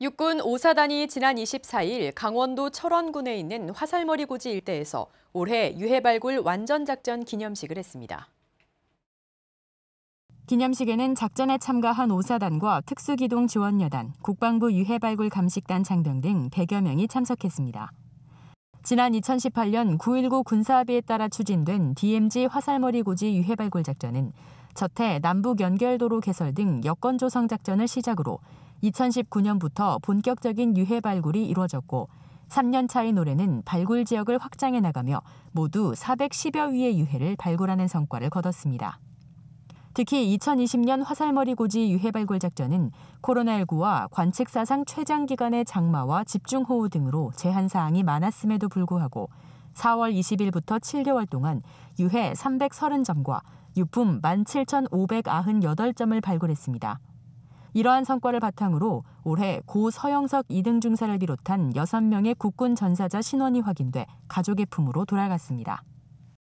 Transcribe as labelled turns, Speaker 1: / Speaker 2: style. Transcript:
Speaker 1: 육군 5사단이 지난 24일 강원도 철원군에 있는 화살머리 고지 일대에서 올해 유해 발굴 완전 작전 기념식을 했습니다.
Speaker 2: 기념식에는 작전에 참가한 5사단과 특수기동 지원여단, 국방부 유해 발굴 감식단 장병 등 100여 명이 참석했습니다. 지난 2018년 9.19 군사합의에 따라 추진된 DMZ 화살머리 고지 유해 발굴 작전은 첫 해 남북 연결도로 개설 등 여건 조성 작전을 시작으로 2019년부터 본격적인 유해 발굴이 이루어졌고 3년 차인 올해는 발굴 지역을 확장해 나가며 모두 410여 위의 유해를 발굴하는 성과를 거뒀습니다. 특히 2020년 화살머리 고지 유해발굴 작전은 코로나19와 관측사상 최장 기간의 장마와 집중호우 등으로 제한 사항이 많았음에도 불구하고 4월 20일부터 7개월 동안 유해 330점과 유품 17,598점을 발굴했습니다. 이러한 성과를 바탕으로 올해 고 서영석 2등 중사를 비롯한 6명의 국군 전사자 신원이 확인돼 가족의 품으로 돌아갔습니다.